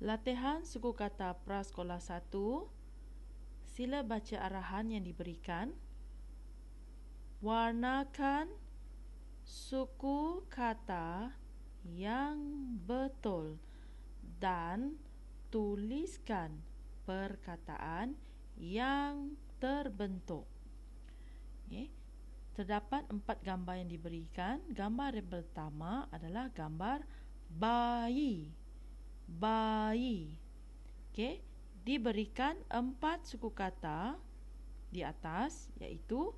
Latihan suku kata prasekolah 1. Sila baca arahan yang diberikan. Warnakan suku kata yang betul dan tuliskan perkataan yang terbentuk. Okay. Terdapat empat gambar yang diberikan. Gambar yang pertama adalah gambar bayi bayi. Okey, diberikan empat suku kata di atas iaitu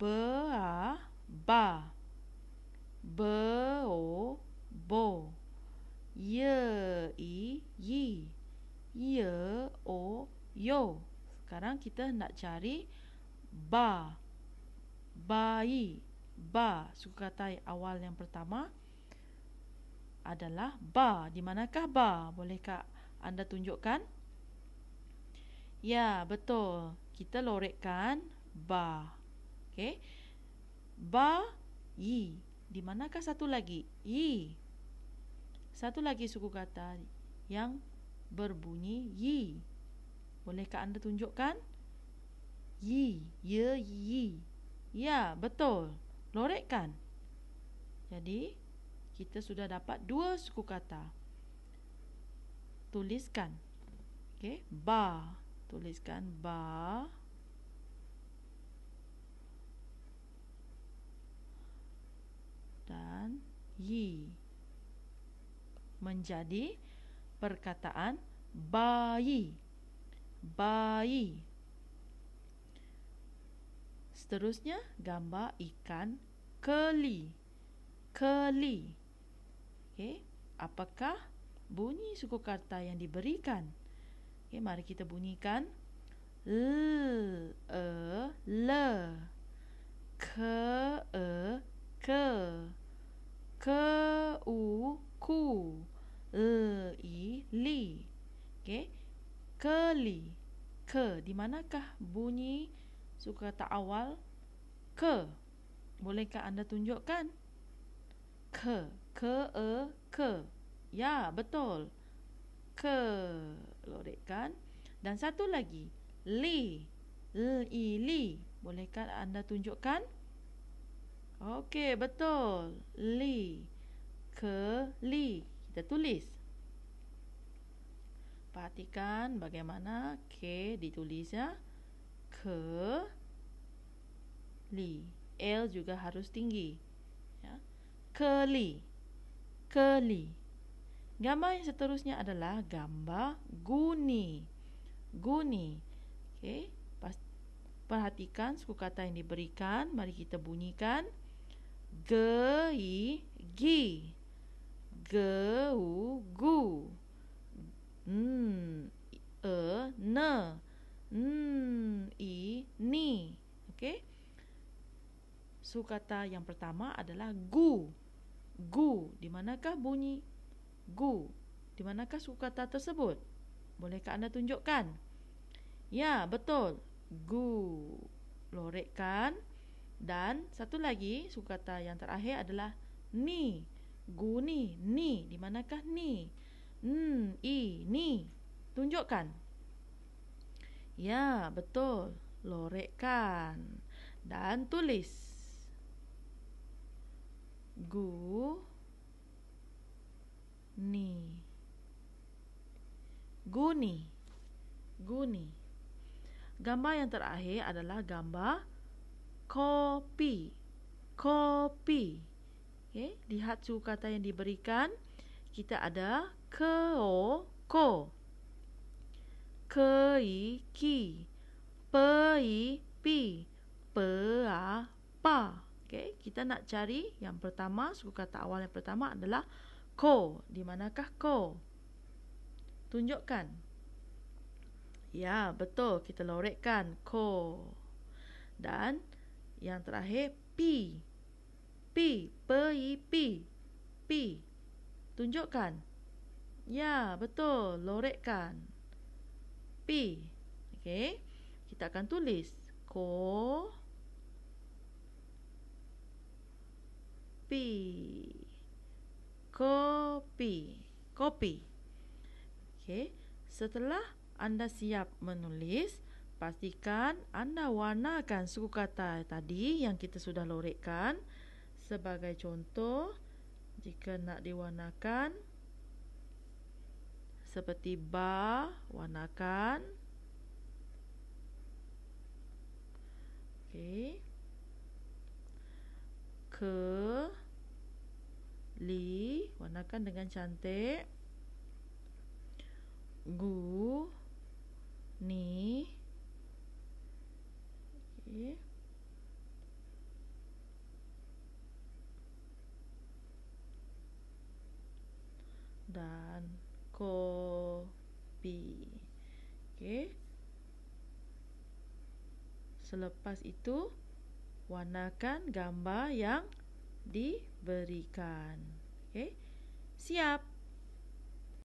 ba ba bo bo ye i yi ye o yo sekarang kita nak cari ba bayi ba suku kata awal yang pertama adalah ba. Di manakah ba? boleh kak anda tunjukkan? Ya, betul. Kita lorekkan ba. Okey. Ba i Di manakah satu lagi? i Satu lagi suku kata yang berbunyi i boleh kak anda tunjukkan? i ye i Ya, betul. Lorekkan. Jadi, kita sudah dapat dua suku kata. Tuliskan. Okey, ba. Tuliskan ba. Dan yi. Menjadi perkataan bayi. Bayi. Seterusnya gambar ikan keli. Keli. Okey, apakah bunyi suku kata yang diberikan? Okey, mari kita bunyikan l e le k e ke k u ku l i li okey li, ke di manakah bunyi suku kata awal ke bolehkah anda tunjukkan ke ke e ke ya betul ke lorekkan dan satu lagi li l i li bolehkah anda tunjukkan okey betul li ke li kita tulis perhatikan bagaimana k ditulis ya ke li l juga harus tinggi ya keli. Keli. Gambar yang seterusnya adalah gambar guni. Guni. Okey. Perhatikan suku kata yang diberikan. Mari kita bunyikan. Ge-i, gi. G. u gu. N, e, ne. N, i, ni. Okey. Suku kata yang pertama adalah Gu gu di manakah bunyi gu di manakah suku kata tersebut bolehkah anda tunjukkan ya betul gu lorekkan dan satu lagi suku kata yang terakhir adalah ni gu ni ni di manakah ni n i ni tunjukkan ya betul lorekkan dan tulis lagu ni guni guni gambar yang terakhir adalah gambar kopi kopi okey lihat tu kata yang diberikan kita ada ke o ko ke i ki pe i pi pe a pa Okay, kita nak cari yang pertama, suku kata awal yang pertama adalah ko. Di manakah ko? Tunjukkan. Ya, betul. Kita lorekkan ko. Dan yang terakhir p. P, p i p. P. Tunjukkan. Ya, betul. Lorekkan. P. Okay, Kita akan tulis ko kopi. Kopi. Okey. Setelah anda siap menulis, pastikan anda warnakan suku kata tadi yang kita sudah lorekkan. Sebagai contoh, jika nak diwarnakan seperti bar, warnakan. Okey. Ke laksanakan dengan cantik gu ni okay. dan kopi okey selepas itu warnakan gambar yang diberikan okey siap